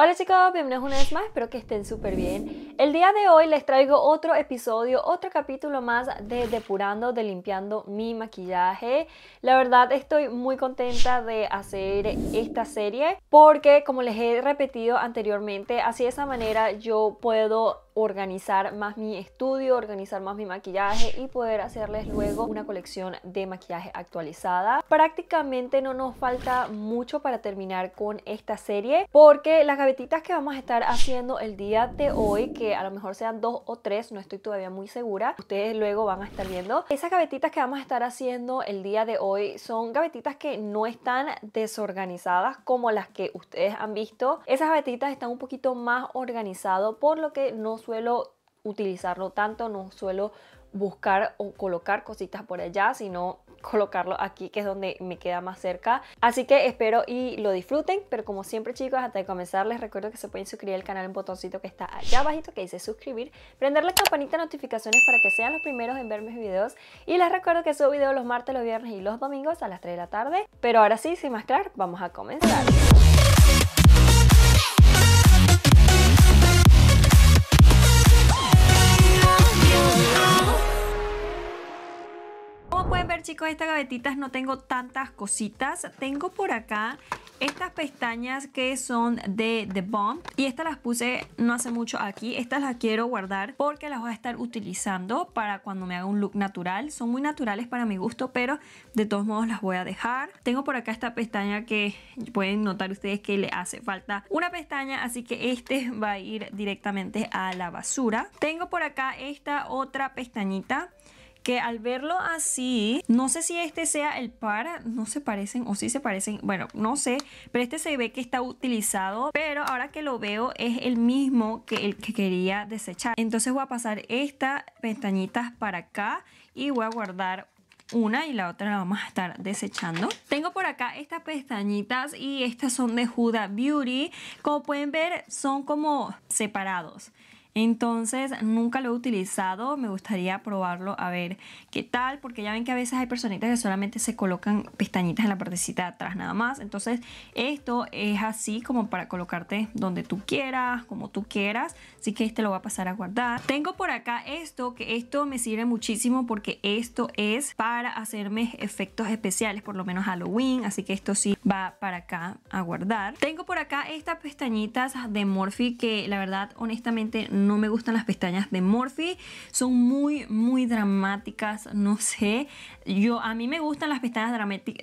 Hola chicos, bienvenidos una vez más, espero que estén súper bien. El día de hoy les traigo otro episodio, otro capítulo más de depurando, de limpiando mi maquillaje. La verdad estoy muy contenta de hacer esta serie porque como les he repetido anteriormente, así de esa manera yo puedo organizar más mi estudio, organizar más mi maquillaje y poder hacerles luego una colección de maquillaje actualizada. Prácticamente no nos falta mucho para terminar con esta serie porque las gavetitas que vamos a estar haciendo el día de hoy, que a lo mejor sean dos o tres, no estoy todavía muy segura, ustedes luego van a estar viendo. Esas gavetitas que vamos a estar haciendo el día de hoy son gavetitas que no están desorganizadas como las que ustedes han visto. Esas gavetitas están un poquito más organizado por lo que no nos suelo utilizarlo tanto, no suelo buscar o colocar cositas por allá, sino colocarlo aquí que es donde me queda más cerca así que espero y lo disfruten pero como siempre chicos antes de comenzar les recuerdo que se pueden suscribir al canal en botoncito que está allá abajito que dice suscribir prender la campanita de notificaciones para que sean los primeros en ver mis videos y les recuerdo que subo videos los martes, los viernes y los domingos a las 3 de la tarde pero ahora sí, sin más claro, vamos a comenzar chicos, estas gavetitas no tengo tantas cositas. Tengo por acá estas pestañas que son de The Bomb y estas las puse no hace mucho aquí. Estas las quiero guardar porque las voy a estar utilizando para cuando me haga un look natural. Son muy naturales para mi gusto, pero de todos modos las voy a dejar. Tengo por acá esta pestaña que pueden notar ustedes que le hace falta una pestaña, así que este va a ir directamente a la basura. Tengo por acá esta otra pestañita que al verlo así, no sé si este sea el para, no se parecen o si se parecen, bueno, no sé, pero este se ve que está utilizado, pero ahora que lo veo es el mismo que el que quería desechar. Entonces voy a pasar estas pestañitas para acá y voy a guardar una y la otra la vamos a estar desechando. Tengo por acá estas pestañitas y estas son de Huda Beauty. Como pueden ver son como separados. Entonces, nunca lo he utilizado, me gustaría probarlo a ver qué tal, porque ya ven que a veces hay personitas que solamente se colocan pestañitas en la partecita de atrás nada más. Entonces, esto es así como para colocarte donde tú quieras, como tú quieras, así que este lo voy a pasar a guardar. Tengo por acá esto, que esto me sirve muchísimo porque esto es para hacerme efectos especiales, por lo menos Halloween, así que esto sí va para acá a guardar. Tengo por acá estas pestañitas de Morphe que la verdad honestamente no no me gustan las pestañas de Morphe. Son muy, muy dramáticas, no sé. Yo, a mí me gustan las pestañas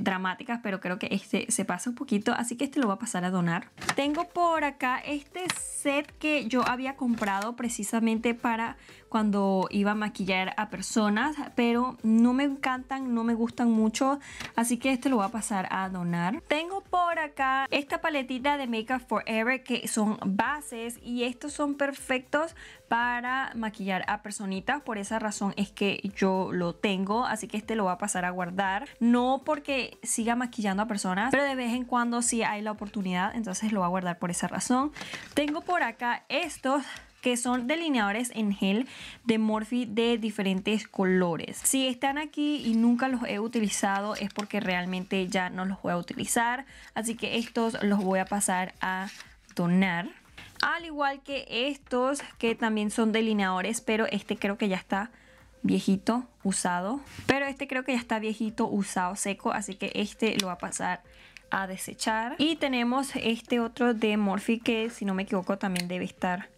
dramáticas, pero creo que este se pasa un poquito, así que este lo voy a pasar a donar. Tengo por acá este set que yo había comprado precisamente para cuando iba a maquillar a personas, pero no me encantan, no me gustan mucho, así que este lo voy a pasar a donar. Tengo por acá esta paletita de Makeup Forever que son bases y estos son perfectos para maquillar a personitas, por esa razón es que yo lo tengo, así que este lo voy a pasar a guardar, no porque siga maquillando a personas, pero de vez en cuando si sí hay la oportunidad, entonces lo voy a guardar por esa razón. Tengo por acá estos que son delineadores en gel de Morphe de diferentes colores. Si están aquí y nunca los he utilizado es porque realmente ya no los voy a utilizar, así que estos los voy a pasar a donar. Al igual que estos que también son delineadores, pero este creo que ya está viejito, usado. Pero este creo que ya está viejito, usado, seco, así que este lo va a pasar a desechar. Y tenemos este otro de Morphe que si no me equivoco también debe estar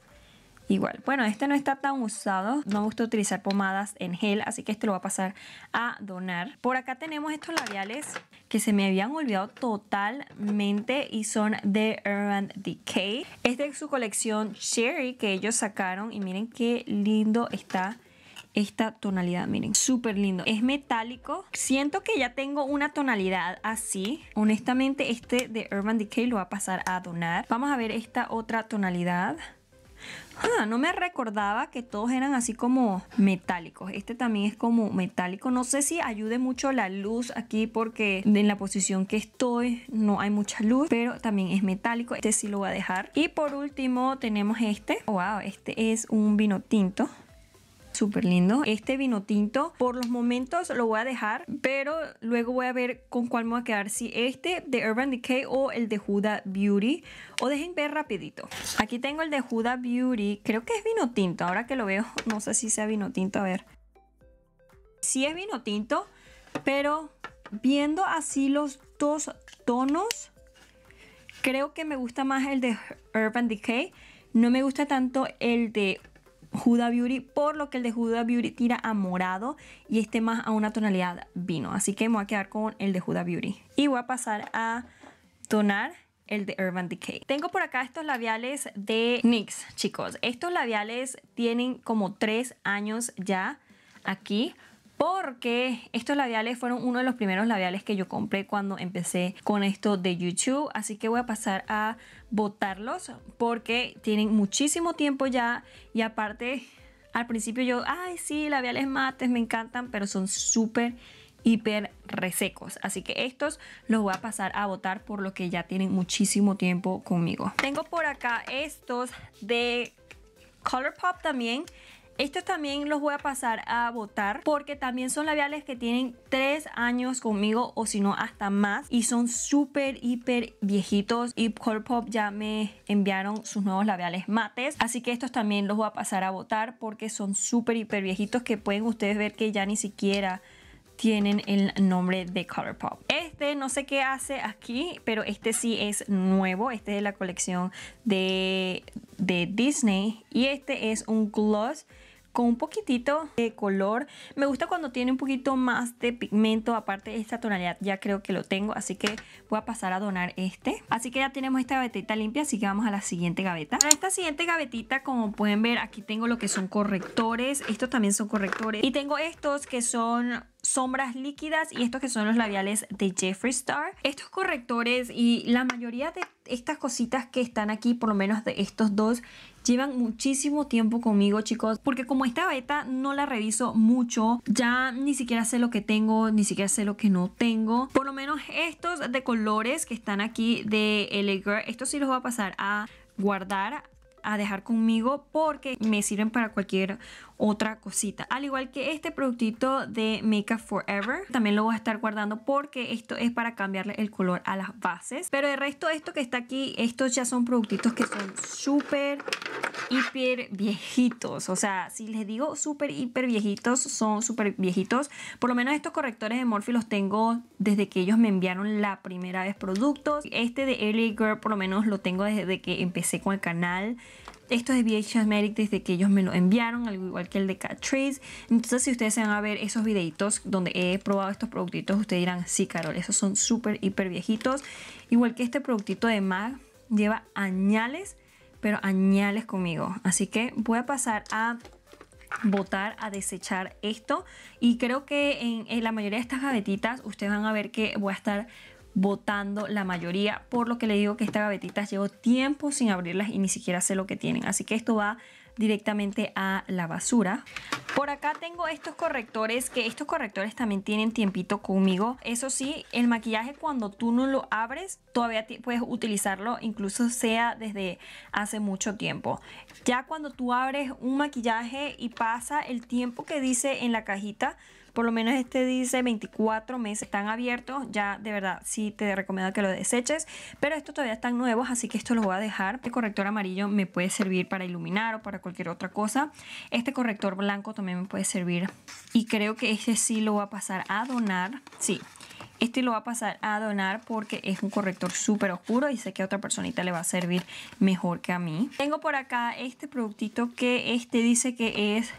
igual. Bueno, este no está tan usado. No me gusta utilizar pomadas en gel, así que este lo voy a pasar a donar. Por acá tenemos estos labiales que se me habían olvidado totalmente y son de Urban Decay. Este es su colección Cherry que ellos sacaron y miren qué lindo está esta tonalidad, miren, súper lindo. Es metálico. Siento que ya tengo una tonalidad así. Honestamente, este de Urban Decay lo va a pasar a donar. Vamos a ver esta otra tonalidad. Ah, no me recordaba que todos eran así como metálicos. Este también es como metálico. No sé si ayude mucho la luz aquí porque en la posición que estoy no hay mucha luz, pero también es metálico. Este sí lo voy a dejar. Y por último tenemos este. Wow, este es un vino tinto súper lindo. Este vino tinto, por los momentos lo voy a dejar, pero luego voy a ver con cuál me voy a quedar, si este de Urban Decay o el de Huda Beauty. O dejen ver rapidito. Aquí tengo el de Huda Beauty, creo que es vino tinto, ahora que lo veo, no sé si sea vino tinto, a ver. Si es vino tinto, pero viendo así los dos tonos, creo que me gusta más el de Urban Decay. No me gusta tanto el de Huda Beauty, por lo que el de Huda Beauty tira a morado y este más a una tonalidad vino. Así que me voy a quedar con el de Huda Beauty. Y voy a pasar a tonar el de Urban Decay. Tengo por acá estos labiales de NYX, chicos. Estos labiales tienen como 3 años ya aquí porque estos labiales fueron uno de los primeros labiales que yo compré cuando empecé con esto de YouTube. Así que voy a pasar a botarlos porque tienen muchísimo tiempo ya y aparte al principio yo, ay sí, labiales mates me encantan, pero son súper hiper resecos. Así que estos los voy a pasar a botar por lo que ya tienen muchísimo tiempo conmigo. Tengo por acá estos de Colourpop también estos también los voy a pasar a votar porque también son labiales que tienen 3 años conmigo o si no hasta más y son súper hiper viejitos y Color Pop ya me enviaron sus nuevos labiales mates así que estos también los voy a pasar a votar porque son súper hiper viejitos que pueden ustedes ver que ya ni siquiera tienen el nombre de Colourpop. Este no sé qué hace aquí, pero este sí es nuevo. Este es de la colección de, de Disney. Y este es un gloss con un poquitito de color. Me gusta cuando tiene un poquito más de pigmento, aparte de esta tonalidad ya creo que lo tengo, así que voy a pasar a donar este. Así que ya tenemos esta gavetita limpia, así que vamos a la siguiente gaveta. Para esta siguiente gavetita, como pueden ver, aquí tengo lo que son correctores. Estos también son correctores. Y tengo estos que son sombras líquidas y estos que son los labiales de Jeffree Star. Estos correctores y la mayoría de estas cositas que están aquí, por lo menos de estos dos, Llevan muchísimo tiempo conmigo, chicos, porque como esta beta no la reviso mucho, ya ni siquiera sé lo que tengo, ni siquiera sé lo que no tengo. Por lo menos estos de colores que están aquí de LA Girl, estos sí los voy a pasar a guardar a dejar conmigo porque me sirven para cualquier otra cosita. Al igual que este productito de Makeup Forever, también lo voy a estar guardando porque esto es para cambiarle el color a las bases. Pero el resto, esto que está aquí, estos ya son productitos que son súper hiper viejitos. O sea, si les digo súper hiper viejitos, son súper viejitos. Por lo menos estos correctores de Morphe los tengo desde que ellos me enviaron la primera vez productos. Este de Early Girl por lo menos lo tengo desde que empecé con el canal. Esto es VHS Medic desde que ellos me lo enviaron, algo igual que el de Catrice. Entonces, si ustedes se van a ver esos videitos donde he probado estos productitos, ustedes dirán, sí, Carol, esos son súper, hiper viejitos. Igual que este productito de MAC lleva añales, pero añales conmigo. Así que voy a pasar a botar, a desechar esto. Y creo que en la mayoría de estas gavetitas ustedes van a ver que voy a estar votando la mayoría, por lo que le digo que estas gavetitas llevo tiempo sin abrirlas y ni siquiera sé lo que tienen, así que esto va directamente a la basura. Por acá tengo estos correctores, que estos correctores también tienen tiempito conmigo. Eso sí, el maquillaje cuando tú no lo abres, todavía puedes utilizarlo, incluso sea desde hace mucho tiempo. Ya cuando tú abres un maquillaje y pasa el tiempo que dice en la cajita, por lo menos este dice 24 meses están abiertos. Ya de verdad sí te recomiendo que lo deseches. Pero estos todavía están nuevos, así que esto lo voy a dejar. El este corrector amarillo me puede servir para iluminar o para cualquier otra cosa. Este corrector blanco también me puede servir. Y creo que este sí lo voy a pasar a donar. Sí, este lo va a pasar a donar porque es un corrector súper oscuro y sé que a otra personita le va a servir mejor que a mí. Tengo por acá este productito que este dice que es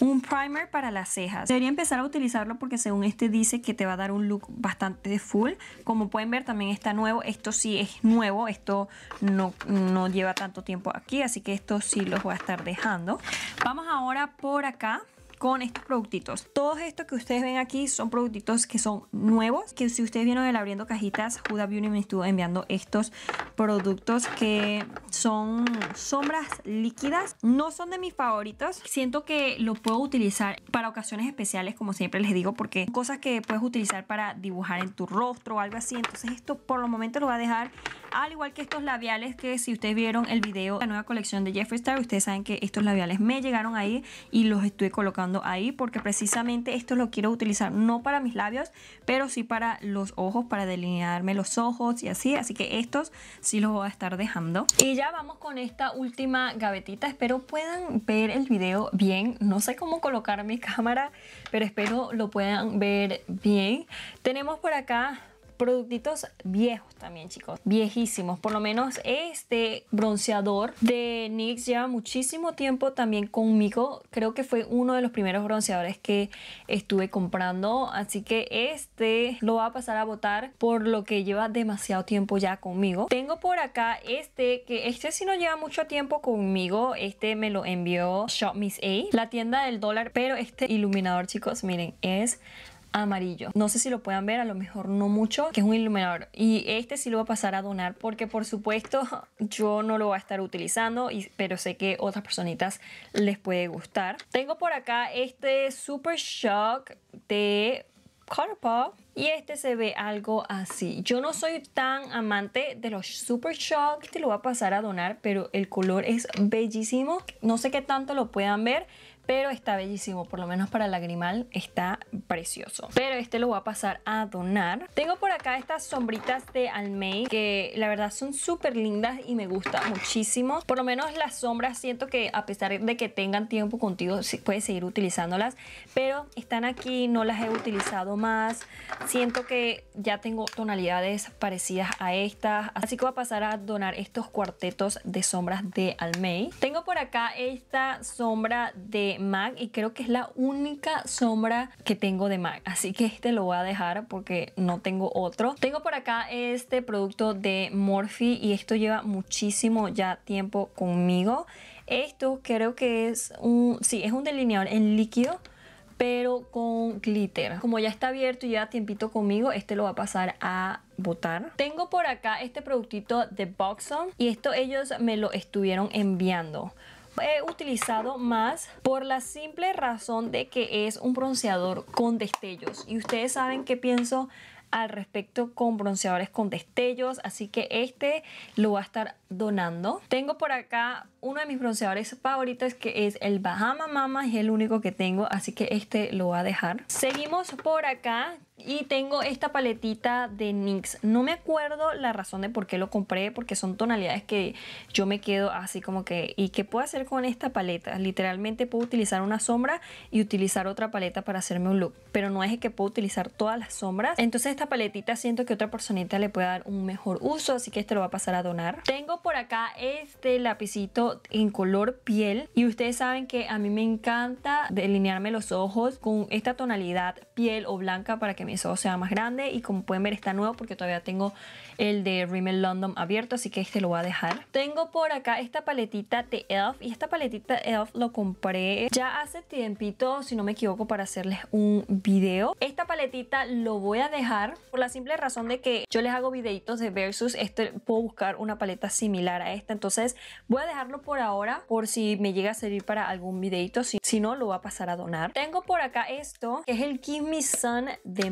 un primer para las cejas. Debería empezar a utilizarlo porque según este dice que te va a dar un look bastante full. Como pueden ver también está nuevo. Esto sí es nuevo. Esto no, no lleva tanto tiempo aquí. Así que esto sí los voy a estar dejando. Vamos ahora por acá con estos productitos. Todos estos que ustedes ven aquí son productitos que son nuevos, que si ustedes vieron el abriendo cajitas, Huda Beauty me estuvo enviando estos productos que son sombras líquidas. No son de mis favoritos. Siento que lo puedo utilizar para ocasiones especiales, como siempre les digo, porque cosas que puedes utilizar para dibujar en tu rostro o algo así. Entonces esto por lo momento lo voy a dejar al igual que estos labiales que si ustedes vieron el video la nueva colección de Jeffree Star, ustedes saben que estos labiales me llegaron ahí y los estoy colocando ahí porque precisamente estos lo quiero utilizar no para mis labios, pero sí para los ojos, para delinearme los ojos y así, así que estos sí los voy a estar dejando. Y ya vamos con esta última gavetita, espero puedan ver el video bien, no sé cómo colocar mi cámara, pero espero lo puedan ver bien. Tenemos por acá productitos viejos también, chicos. Viejísimos. Por lo menos este bronceador de NYX lleva muchísimo tiempo también conmigo. Creo que fue uno de los primeros bronceadores que estuve comprando. Así que este lo va a pasar a votar por lo que lleva demasiado tiempo ya conmigo. Tengo por acá este, que este sí no lleva mucho tiempo conmigo. Este me lo envió Shop Miss A, la tienda del dólar. Pero este iluminador, chicos, miren, es amarillo. No sé si lo puedan ver, a lo mejor no mucho, que es un iluminador. Y este sí lo voy a pasar a donar porque por supuesto yo no lo voy a estar utilizando, y, pero sé que otras personitas les puede gustar. Tengo por acá este Super Shock de Colourpop y este se ve algo así. Yo no soy tan amante de los Super Shock, te este lo voy a pasar a donar, pero el color es bellísimo. No sé qué tanto lo puedan ver, pero está bellísimo, por lo menos para lagrimal está precioso. Pero este lo voy a pasar a donar. Tengo por acá estas sombritas de Almey. que la verdad son súper lindas y me gustan muchísimo. Por lo menos las sombras siento que a pesar de que tengan tiempo contigo puedes seguir utilizándolas, pero están aquí, no las he utilizado más. Siento que ya tengo tonalidades parecidas a estas, así que voy a pasar a donar estos cuartetos de sombras de Almey. Tengo por acá esta sombra de MAC y creo que es la única sombra que tengo de MAC. Así que este lo voy a dejar porque no tengo otro. Tengo por acá este producto de Morphe y esto lleva muchísimo ya tiempo conmigo. Esto creo que es un, sí, es un delineador en líquido pero con glitter. Como ya está abierto y lleva tiempito conmigo, este lo va a pasar a botar. Tengo por acá este productito de Boxon y esto ellos me lo estuvieron enviando he utilizado más por la simple razón de que es un bronceador con destellos. Y ustedes saben que pienso al respecto con bronceadores con destellos, así que este lo va a estar donando. Tengo por acá uno de mis bronceadores favoritos que es el Bahama Mama, es el único que tengo, así que este lo voy a dejar. Seguimos por acá y tengo esta paletita de NYX. No me acuerdo la razón de por qué lo compré, porque son tonalidades que yo me quedo así como que... ¿Y qué puedo hacer con esta paleta? Literalmente puedo utilizar una sombra y utilizar otra paleta para hacerme un look. Pero no es que puedo utilizar todas las sombras. Entonces esta paletita siento que otra personita le puede dar un mejor uso, así que este lo va a pasar a donar. Tengo por acá este lapicito en color piel. Y ustedes saben que a mí me encanta delinearme los ojos con esta tonalidad piel o blanca para que me eso sea más grande y como pueden ver está nuevo porque todavía tengo el de Rimmel London abierto, así que este lo voy a dejar. Tengo por acá esta paletita de ELF y esta paletita ELF lo compré ya hace tiempito, si no me equivoco, para hacerles un video. Esta paletita lo voy a dejar por la simple razón de que yo les hago videitos de Versus, este, puedo buscar una paleta similar a esta, entonces voy a dejarlo por ahora por si me llega a servir para algún videito, si, si no lo voy a pasar a donar. Tengo por acá esto, que es el Kiss Me Sun de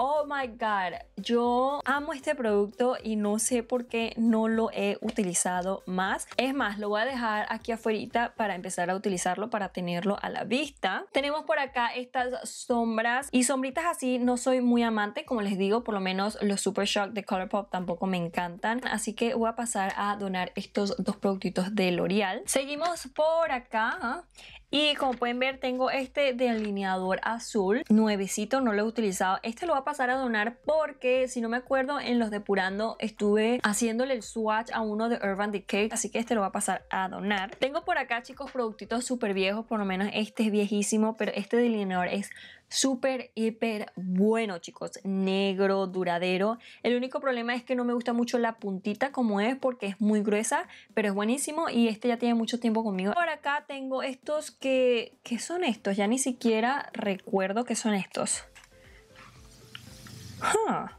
Oh my god, yo amo este producto y no sé por qué no lo he utilizado más. Es más, lo voy a dejar aquí afuera para empezar a utilizarlo, para tenerlo a la vista. Tenemos por acá estas sombras y sombritas así no soy muy amante, como les digo, por lo menos los Super Shock de Colourpop tampoco me encantan. Así que voy a pasar a donar estos dos productitos de L'Oreal. Seguimos por acá. ¿ah? Y como pueden ver tengo este delineador azul, nuevecito, no lo he utilizado. Este lo va a pasar a donar porque si no me acuerdo en los depurando estuve haciéndole el swatch a uno de Urban Decay, así que este lo va a pasar a donar. Tengo por acá chicos productitos súper viejos, por lo menos este es viejísimo, pero este delineador es súper, hiper bueno, chicos. Negro, duradero. El único problema es que no me gusta mucho la puntita como es porque es muy gruesa, pero es buenísimo y este ya tiene mucho tiempo conmigo. Por acá tengo estos que... ¿Qué son estos? Ya ni siquiera recuerdo que son estos. Huh.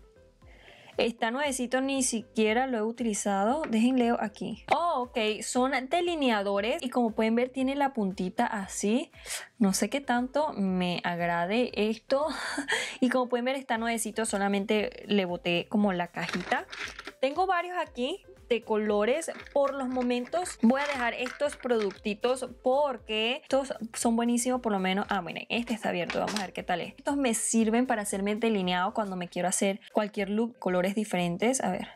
Está nuevecito, ni siquiera lo he utilizado. Déjenle aquí. Oh, ok, son delineadores y como pueden ver tiene la puntita así. No sé qué tanto me agrade esto. y como pueden ver está nuevecito, solamente le boté como la cajita. Tengo varios aquí de colores por los momentos voy a dejar estos productitos porque estos son buenísimos por lo menos ah miren este está abierto vamos a ver qué tal es estos me sirven para hacerme delineado cuando me quiero hacer cualquier look colores diferentes a ver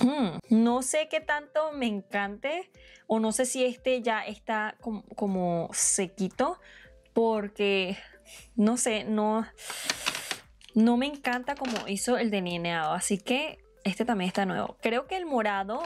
hmm, no sé qué tanto me encante o no sé si este ya está como, sequito porque no sé, no, no me encanta como hizo el delineado. Así que este también está nuevo. Creo que el morado,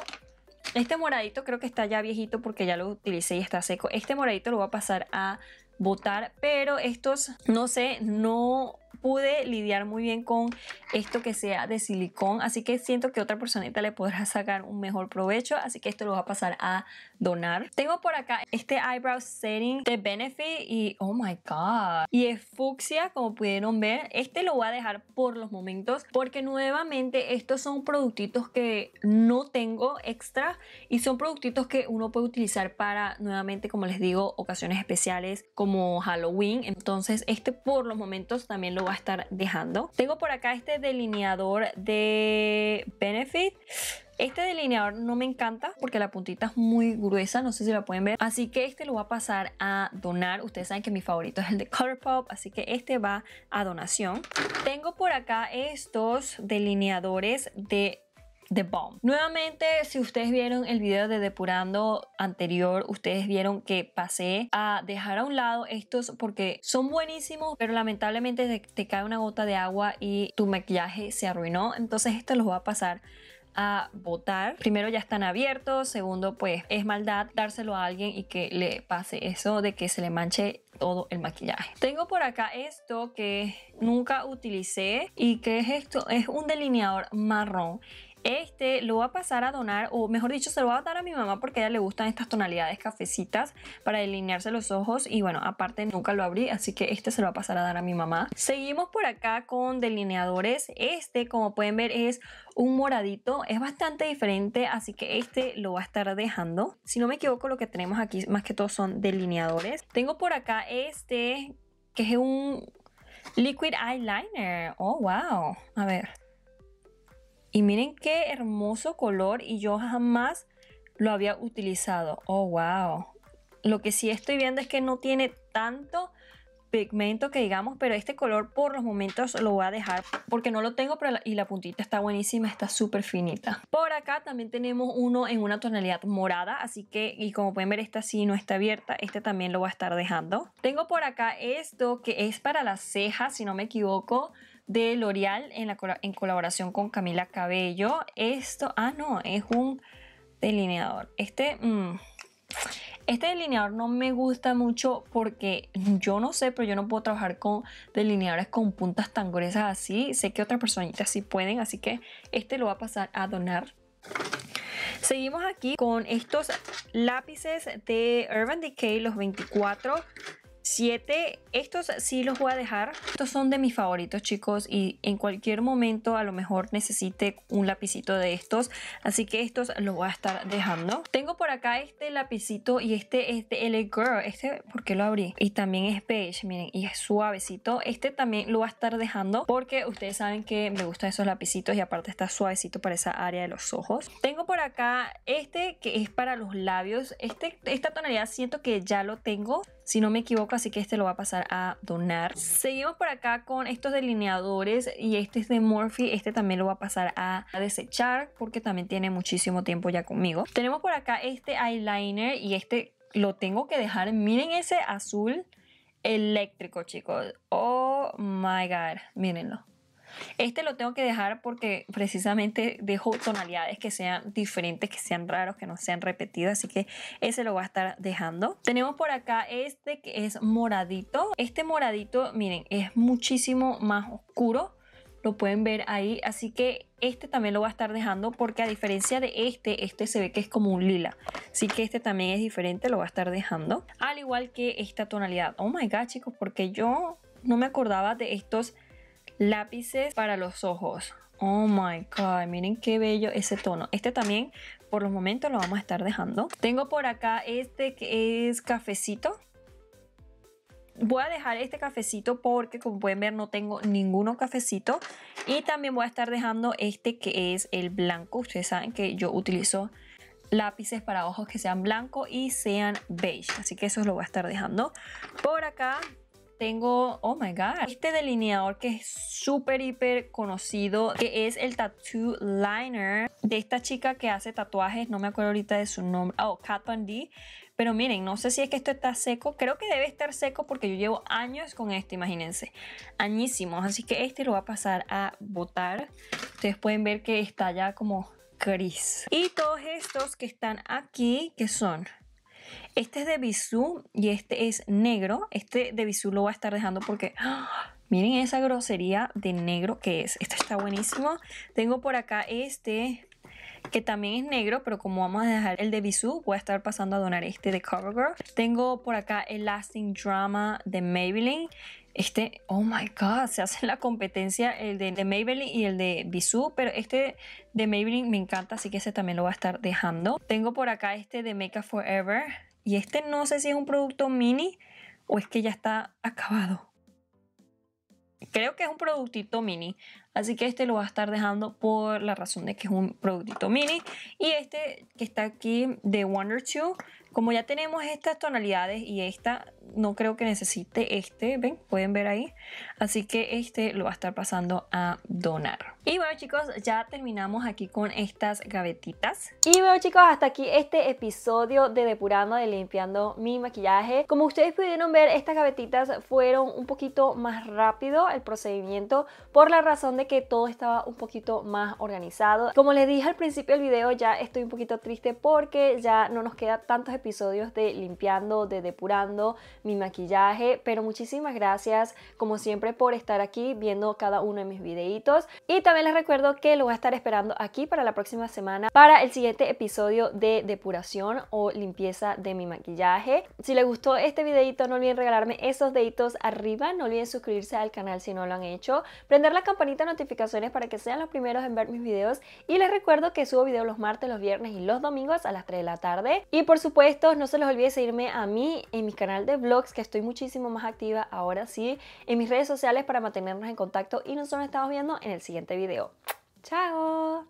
este moradito creo que está ya viejito porque ya lo utilicé y está seco. Este moradito lo voy a pasar a botar, pero estos, no sé, no pude lidiar muy bien con esto que sea de silicón, así que siento que otra personita le podrá sacar un mejor provecho, así que esto lo va a pasar a donar. Tengo por acá este eyebrow setting de Benefit y oh my god, y es fucsia como pudieron ver, este lo voy a dejar por los momentos porque nuevamente estos son productitos que no tengo extra y son productitos que uno puede utilizar para nuevamente como les digo ocasiones especiales como Halloween, entonces este por los momentos también lo voy a estar dejando. Tengo por acá este delineador de Benefit. Este delineador no me encanta porque la puntita es muy gruesa, no sé si la pueden ver. Así que este lo voy a pasar a donar. Ustedes saben que mi favorito es el de Colourpop, así que este va a donación. Tengo por acá estos delineadores de Bomb. Nuevamente, si ustedes vieron el video de depurando anterior, ustedes vieron que pasé a dejar a un lado estos porque son buenísimos, pero lamentablemente te, cae una gota de agua y tu maquillaje se arruinó. Entonces, esto los voy a pasar a botar Primero ya están abiertos, segundo pues es maldad dárselo a alguien y que le pase eso de que se le manche todo el maquillaje. Tengo por acá esto que nunca utilicé y que es esto, es un delineador marrón este lo va a pasar a donar, o mejor dicho, se lo va a dar a mi mamá porque a ella le gustan estas tonalidades cafecitas para delinearse los ojos. Y bueno, aparte nunca lo abrí, así que este se lo va a pasar a dar a mi mamá. Seguimos por acá con delineadores. Este, como pueden ver, es un moradito. Es bastante diferente, así que este lo va a estar dejando. Si no me equivoco, lo que tenemos aquí más que todo son delineadores. Tengo por acá este, que es un liquid eyeliner. Oh, wow. A ver. Y miren qué hermoso color y yo jamás lo había utilizado. Oh, wow. Lo que sí estoy viendo es que no tiene tanto pigmento que digamos, pero este color por los momentos lo voy a dejar porque no lo tengo y la puntita está buenísima, está súper finita. Por acá también tenemos uno en una tonalidad morada, así que, y como pueden ver, esta sí no está abierta, este también lo voy a estar dejando. Tengo por acá esto que es para las cejas, si no me equivoco, de L'Oreal en, en colaboración con Camila Cabello. Esto, ah no, es un delineador. Este, mm, este delineador no me gusta mucho porque yo no sé, pero yo no puedo trabajar con delineadores con puntas tan gruesas así. Sé que otras personitas sí pueden, así que este lo va a pasar a donar. Seguimos aquí con estos lápices de Urban Decay, los 24 7, estos sí los voy a dejar. Estos son de mis favoritos, chicos, y en cualquier momento a lo mejor necesite un lapicito de estos, así que estos los voy a estar dejando. Tengo por acá este lapicito y este es de LA Girl. Este, qué lo abrí? Y también es beige, miren, y es suavecito. Este también lo voy a estar dejando porque ustedes saben que me gustan esos lapicitos y aparte está suavecito para esa área de los ojos. Tengo por acá este que es para los labios. Este, esta tonalidad siento que ya lo tengo si no me equivoco, así que este lo va a pasar a donar. Seguimos por acá con estos delineadores y este es de Morphe, este también lo va a pasar a, a desechar porque también tiene muchísimo tiempo ya conmigo. Tenemos por acá este eyeliner y este lo tengo que dejar. Miren ese azul eléctrico, chicos. Oh my god, mírenlo. Este lo tengo que dejar porque precisamente dejo tonalidades que sean diferentes, que sean raros, que no sean repetidos, así que ese lo voy a estar dejando. Tenemos por acá este que es moradito. Este moradito, miren, es muchísimo más oscuro lo pueden ver ahí, así que este también lo voy a estar dejando porque a diferencia de este, este se ve que es como un lila, así que este también es diferente, lo voy a estar dejando, al igual que esta tonalidad. Oh my god chicos, porque yo no me acordaba de estos lápices para los ojos. Oh my god, miren qué bello ese tono. Este también por los momentos lo vamos a estar dejando. Tengo por acá este que es cafecito. Voy a dejar este cafecito porque como pueden ver no tengo ninguno cafecito. Y también voy a estar dejando este que es el blanco. Ustedes saben que yo utilizo lápices para ojos que sean blanco y sean beige. Así que eso lo voy a estar dejando. Por acá tengo, oh my god, este delineador que es súper hiper conocido, que es el Tattoo Liner de esta chica que hace tatuajes, no me acuerdo ahorita de su nombre, oh, Kat D, pero miren, no sé si es que esto está seco, creo que debe estar seco porque yo llevo años con este imagínense, añísimos, así que este lo va a pasar a botar, ustedes pueden ver que está ya como gris. Y todos estos que están aquí, que son este es de Bisú y este es negro. Este de Bisú lo voy a estar dejando porque... ¡ah! Miren esa grosería de negro que es. Este está buenísimo. Tengo por acá este que también es negro, pero como vamos a dejar el de Bisú, voy a estar pasando a donar este de CoverGirl. Tengo por acá el Lasting Drama de Maybelline. Este, oh my god, se hace la competencia el de, Maybelline y el de Bisú, pero este de Maybelline me encanta, así que ese también lo va a estar dejando. Tengo por acá este de Make Up Forever y este no sé si es un producto mini o es que ya está acabado. Creo que es un productito mini, así que este lo va a estar dejando por la razón de que es un productito mini. Y este que está aquí de Wonder 2, como ya tenemos estas tonalidades y esta, no creo que necesite este, ven, pueden ver ahí. Así que este lo va a estar pasando a donar. Y bueno chicos, ya terminamos aquí con estas gavetitas. Y bueno chicos, hasta aquí este episodio de Depurando, de limpiando mi maquillaje. Como ustedes pudieron ver, estas gavetitas fueron un poquito más rápido el procedimiento por la razón de que todo estaba un poquito más organizado. Como les dije al principio del video, ya estoy un poquito triste porque ya no nos quedan tantos episodios de limpiando, de depurando mi maquillaje, pero muchísimas gracias como siempre por estar aquí viendo cada uno de mis videitos. Y también les recuerdo que lo voy a estar esperando aquí para la próxima semana para el siguiente episodio de depuración o limpieza de mi maquillaje. Si les gustó este videito no olviden regalarme esos deditos arriba, no olviden suscribirse al canal si no lo han hecho, prender la campanita de notificaciones para que sean los primeros en ver mis videos y les recuerdo que subo videos los martes, los viernes y los domingos a las 3 de la tarde. Y por supuesto no se les olvide seguirme a mí en mi canal de vlogs que estoy muchísimo más activa ahora sí, en mis redes sociales para mantenernos en contacto y nosotros nos estamos viendo en el siguiente video. ¡Chao!